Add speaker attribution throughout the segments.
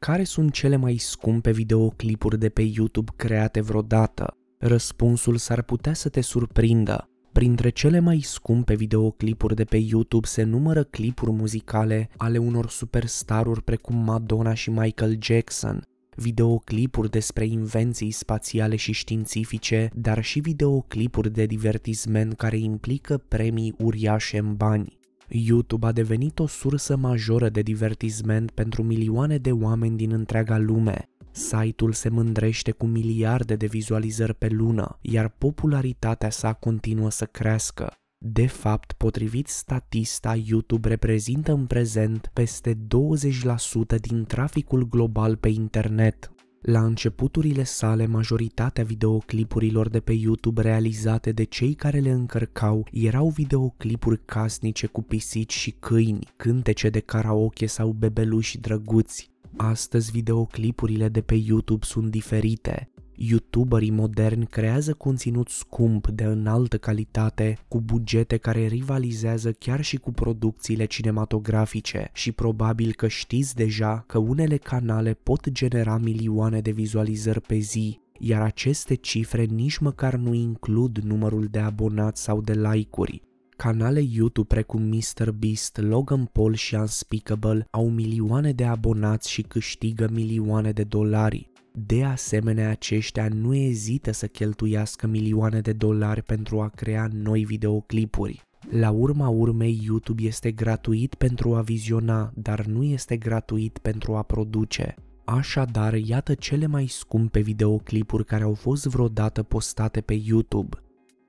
Speaker 1: Care sunt cele mai scumpe videoclipuri de pe YouTube create vreodată? Răspunsul s-ar putea să te surprindă. Printre cele mai scumpe videoclipuri de pe YouTube se numără clipuri muzicale ale unor superstaruri precum Madonna și Michael Jackson, videoclipuri despre invenții spațiale și științifice, dar și videoclipuri de divertisment care implică premii uriașe în bani. YouTube a devenit o sursă majoră de divertisment pentru milioane de oameni din întreaga lume. Site-ul se mândrește cu miliarde de vizualizări pe lună, iar popularitatea sa continuă să crească. De fapt, potrivit statista, YouTube reprezintă în prezent peste 20% din traficul global pe internet. La începuturile sale, majoritatea videoclipurilor de pe YouTube realizate de cei care le încărcau erau videoclipuri casnice cu pisici și câini, cântece de karaoke sau bebeluși drăguți. Astăzi videoclipurile de pe YouTube sunt diferite. YouTuberii moderni creează conținut scump de înaltă calitate, cu bugete care rivalizează chiar și cu producțiile cinematografice și probabil că știți deja că unele canale pot genera milioane de vizualizări pe zi, iar aceste cifre nici măcar nu includ numărul de abonați sau de like-uri. Canale YouTube precum MrBeast, Logan Paul și Unspeakable au milioane de abonați și câștigă milioane de dolari. De asemenea, aceștia nu ezită să cheltuiască milioane de dolari pentru a crea noi videoclipuri. La urma urmei, YouTube este gratuit pentru a viziona, dar nu este gratuit pentru a produce. Așadar, iată cele mai scumpe videoclipuri care au fost vreodată postate pe YouTube.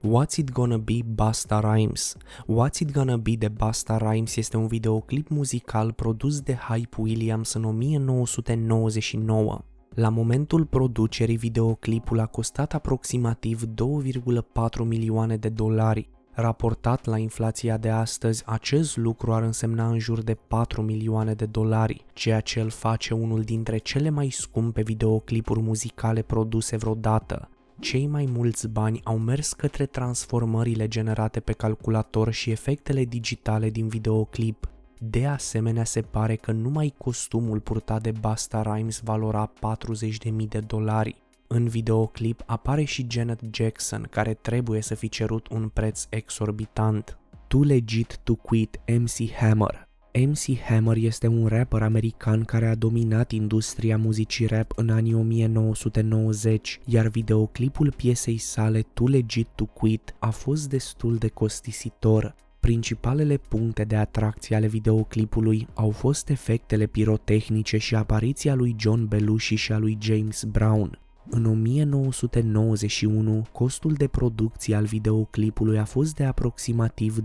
Speaker 1: What's It Gonna Be Basta Rhymes What's It Gonna Be de Basta Rhymes este un videoclip muzical produs de Hype Williams în 1999. La momentul producerii, videoclipul a costat aproximativ 2,4 milioane de dolari. Raportat la inflația de astăzi, acest lucru ar însemna în jur de 4 milioane de dolari, ceea ce îl face unul dintre cele mai scumpe videoclipuri muzicale produse vreodată. Cei mai mulți bani au mers către transformările generate pe calculator și efectele digitale din videoclip, de asemenea, se pare că numai costumul purtat de Basta Rhymes valora 40.000 de dolari. În videoclip apare și Janet Jackson, care trebuie să fi cerut un preț exorbitant. Too Legit To Quit MC Hammer MC Hammer este un rapper american care a dominat industria muzicii rap în anii 1990, iar videoclipul piesei sale Too Legit To Quit a fost destul de costisitor. Principalele puncte de atracție ale videoclipului au fost efectele pirotehnice și apariția lui John Belushi și a lui James Brown. În 1991, costul de producție al videoclipului a fost de aproximativ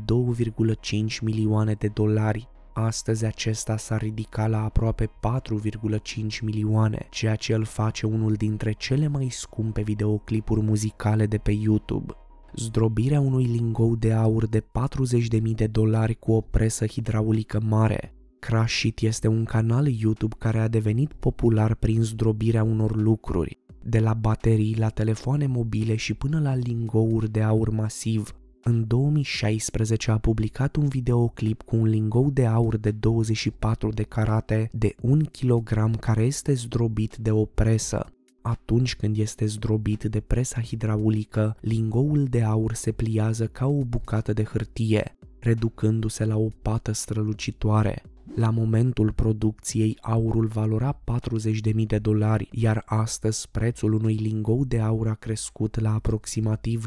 Speaker 1: 2,5 milioane de dolari. Astăzi acesta s-a ridicat la aproape 4,5 milioane, ceea ce îl face unul dintre cele mai scumpe videoclipuri muzicale de pe YouTube zdrobirea unui lingou de aur de 40.000 de dolari cu o presă hidraulică mare. Crashit este un canal YouTube care a devenit popular prin zdrobirea unor lucruri, de la baterii la telefoane mobile și până la lingouri de aur masiv. În 2016 a publicat un videoclip cu un lingou de aur de 24 de carate de 1 kg care este zdrobit de o presă. Atunci când este zdrobit de presa hidraulică, lingoul de aur se pliază ca o bucată de hârtie, reducându-se la o pată strălucitoare. La momentul producției, aurul valora 40.000 de dolari, iar astăzi prețul unui lingou de aur a crescut la aproximativ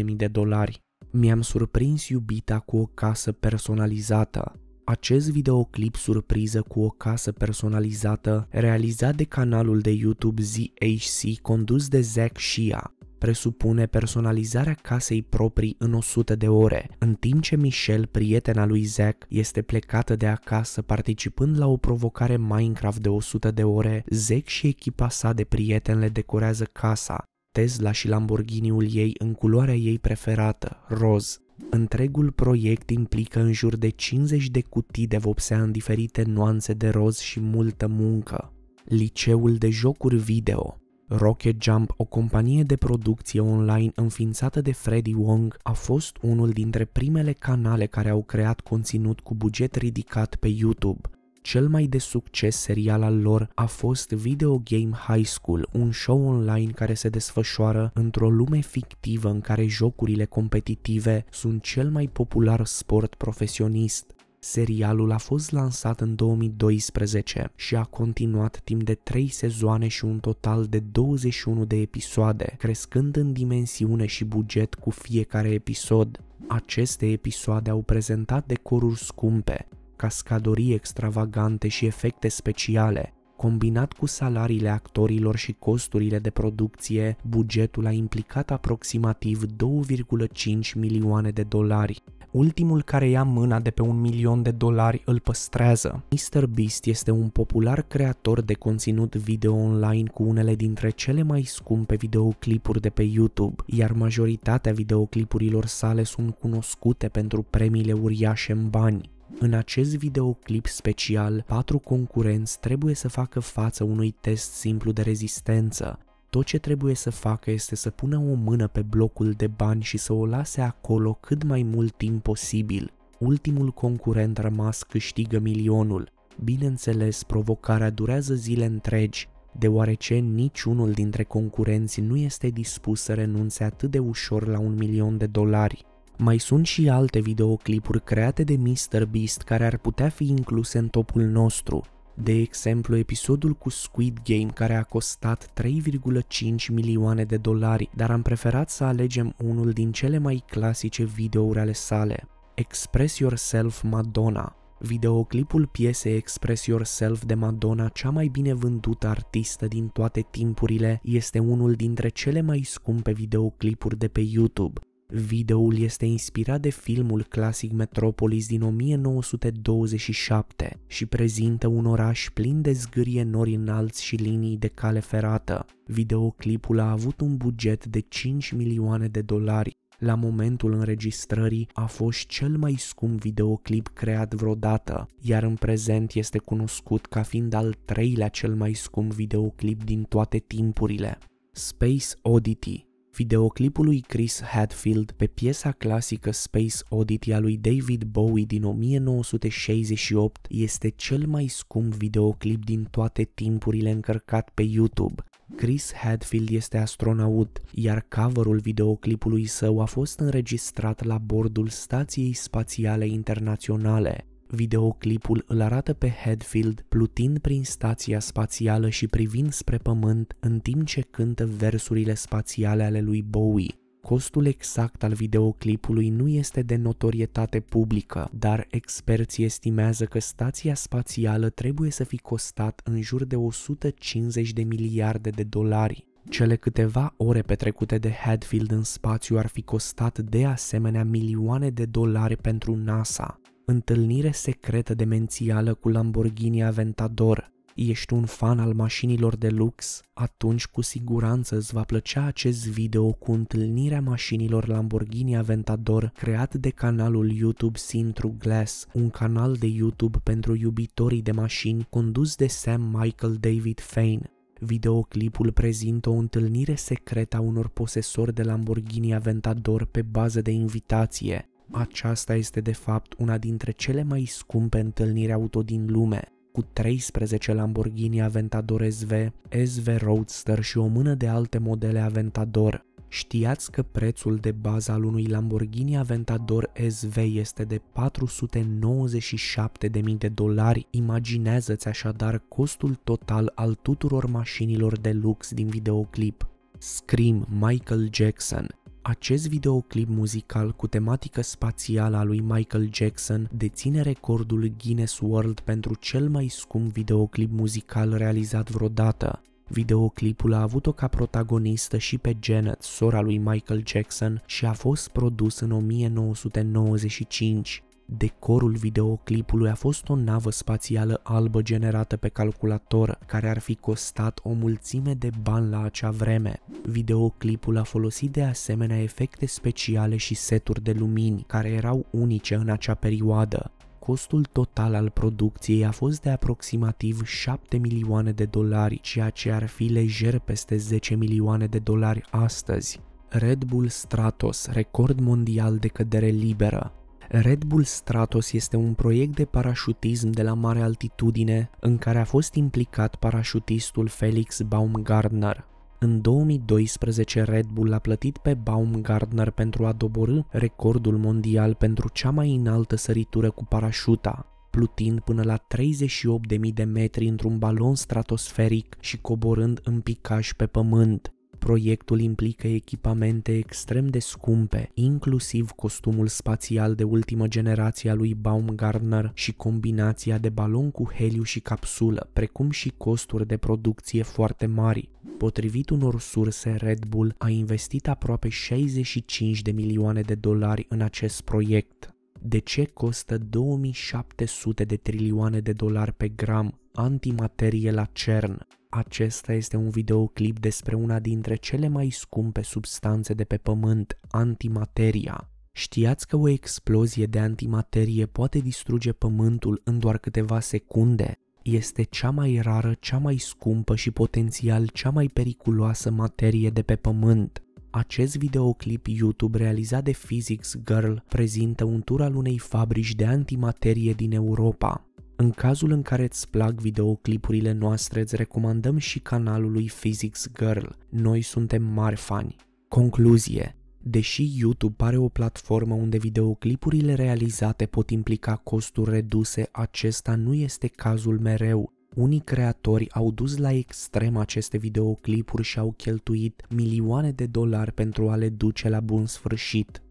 Speaker 1: 60.000 de dolari mi-am surprins iubita cu o casă personalizată. Acest videoclip surpriză cu o casă personalizată, realizat de canalul de YouTube ZHC condus de Zach Shia, presupune personalizarea casei proprii în 100 de ore, în timp ce Michelle, prietena lui Zack, este plecată de acasă participând la o provocare Minecraft de 100 de ore, Zack și echipa sa de prieteni le decorează casa, Tesla și Lamborghini-ul ei în culoarea ei preferată, roz. Întregul proiect implică în jur de 50 de cutii de vopsea în diferite nuanțe de roz și multă muncă. Liceul de jocuri video, Rocket Jump, o companie de producție online înființată de Freddy Wong, a fost unul dintre primele canale care au creat conținut cu buget ridicat pe YouTube, cel mai de succes serial al lor a fost Video Game High School, un show online care se desfășoară într-o lume fictivă în care jocurile competitive sunt cel mai popular sport profesionist. Serialul a fost lansat în 2012 și a continuat timp de 3 sezoane și un total de 21 de episoade, crescând în dimensiune și buget cu fiecare episod. Aceste episoade au prezentat decoruri scumpe, cascadorii extravagante și efecte speciale, combinat cu salariile actorilor și costurile de producție, bugetul a implicat aproximativ 2,5 milioane de dolari. Ultimul care ia mâna de pe un milion de dolari îl păstrează. Mr. Beast este un popular creator de conținut video online cu unele dintre cele mai scumpe videoclipuri de pe YouTube, iar majoritatea videoclipurilor sale sunt cunoscute pentru premiile uriașe în bani. În acest videoclip special, patru concurenți trebuie să facă față unui test simplu de rezistență. Tot ce trebuie să facă este să pună o mână pe blocul de bani și să o lase acolo cât mai mult timp posibil. Ultimul concurent rămas câștigă milionul. Bineînțeles, provocarea durează zile întregi, deoarece niciunul dintre concurenți nu este dispus să renunțe atât de ușor la un milion de dolari. Mai sunt și alte videoclipuri create de MrBeast care ar putea fi incluse în topul nostru, de exemplu, episodul cu Squid Game care a costat 3,5 milioane de dolari, dar am preferat să alegem unul din cele mai clasice videouri ale sale, Express Yourself Madonna, videoclipul piesei Express Yourself de Madonna, cea mai bine vândută artistă din toate timpurile, este unul dintre cele mai scumpe videoclipuri de pe YouTube, Videoul este inspirat de filmul clasic Metropolis din 1927 și prezintă un oraș plin de zgârie nori înalți și linii de cale ferată. Videoclipul a avut un buget de 5 milioane de dolari. La momentul înregistrării a fost cel mai scump videoclip creat vreodată, iar în prezent este cunoscut ca fiind al treilea cel mai scump videoclip din toate timpurile. Space Oddity Videoclipului Chris Hadfield pe piesa clasică Space Oddity a lui David Bowie din 1968 este cel mai scump videoclip din toate timpurile încărcat pe YouTube. Chris Hadfield este astronaut, iar coverul videoclipului său a fost înregistrat la bordul Stației Spațiale Internaționale. Videoclipul îl arată pe Headfield plutind prin stația spațială și privind spre pământ în timp ce cântă versurile spațiale ale lui Bowie. Costul exact al videoclipului nu este de notorietate publică, dar experții estimează că stația spațială trebuie să fi costat în jur de 150 de miliarde de dolari. Cele câteva ore petrecute de Hadfield în spațiu ar fi costat de asemenea milioane de dolari pentru NASA întâlnire secretă demențială cu Lamborghini Aventador. Ești un fan al mașinilor de lux? Atunci cu siguranță îți va plăcea acest video cu întâlnirea mașinilor Lamborghini Aventador creat de canalul YouTube Sintru Glass, un canal de YouTube pentru iubitorii de mașini condus de Sam Michael David Fain. Videoclipul prezintă o întâlnire secretă a unor posesori de Lamborghini Aventador pe bază de invitație. Aceasta este de fapt una dintre cele mai scumpe întâlniri auto din lume, cu 13 Lamborghini Aventador SV, SV Roadster și o mână de alte modele Aventador. Știați că prețul de bază al unui Lamborghini Aventador SV este de 497.000 de dolari. Imaginează-ți așadar costul total al tuturor mașinilor de lux din videoclip. Scream Michael Jackson, acest videoclip muzical cu tematică spațială a lui Michael Jackson deține recordul Guinness World pentru cel mai scump videoclip muzical realizat vreodată. Videoclipul a avut-o ca protagonistă și pe Janet, sora lui Michael Jackson, și a fost produs în 1995. Decorul videoclipului a fost o navă spațială albă generată pe calculator, care ar fi costat o mulțime de bani la acea vreme. Videoclipul a folosit de asemenea efecte speciale și seturi de lumini, care erau unice în acea perioadă. Costul total al producției a fost de aproximativ 7 milioane de dolari, ceea ce ar fi lejer peste 10 milioane de dolari astăzi. Red Bull Stratos, record mondial de cădere liberă. Red Bull Stratos este un proiect de parașutism de la mare altitudine în care a fost implicat parașutistul Felix Baumgartner. În 2012, Red Bull a plătit pe Baumgartner pentru a doborâ recordul mondial pentru cea mai înaltă săritură cu parașuta, plutind până la 38.000 de metri într-un balon stratosferic și coborând în picaj pe pământ. Proiectul implică echipamente extrem de scumpe, inclusiv costumul spațial de ultimă generație a lui Baumgartner și combinația de balon cu heliu și capsulă, precum și costuri de producție foarte mari. Potrivit unor surse, Red Bull a investit aproape 65 de milioane de dolari în acest proiect de ce costă 2700 de trilioane de dolari pe gram antimaterie la CERN. Acesta este un videoclip despre una dintre cele mai scumpe substanțe de pe pământ, antimateria. Știați că o explozie de antimaterie poate distruge pământul în doar câteva secunde? Este cea mai rară, cea mai scumpă și potențial cea mai periculoasă materie de pe pământ. Acest videoclip YouTube realizat de Physics Girl prezintă un tur al unei fabrici de antimaterie din Europa. În cazul în care îți plac videoclipurile noastre, îți recomandăm și canalul lui Physics Girl. Noi suntem mari fani. Concluzie Deși YouTube pare o platformă unde videoclipurile realizate pot implica costuri reduse, acesta nu este cazul mereu. Unii creatori au dus la extrem aceste videoclipuri și au cheltuit milioane de dolari pentru a le duce la bun sfârșit.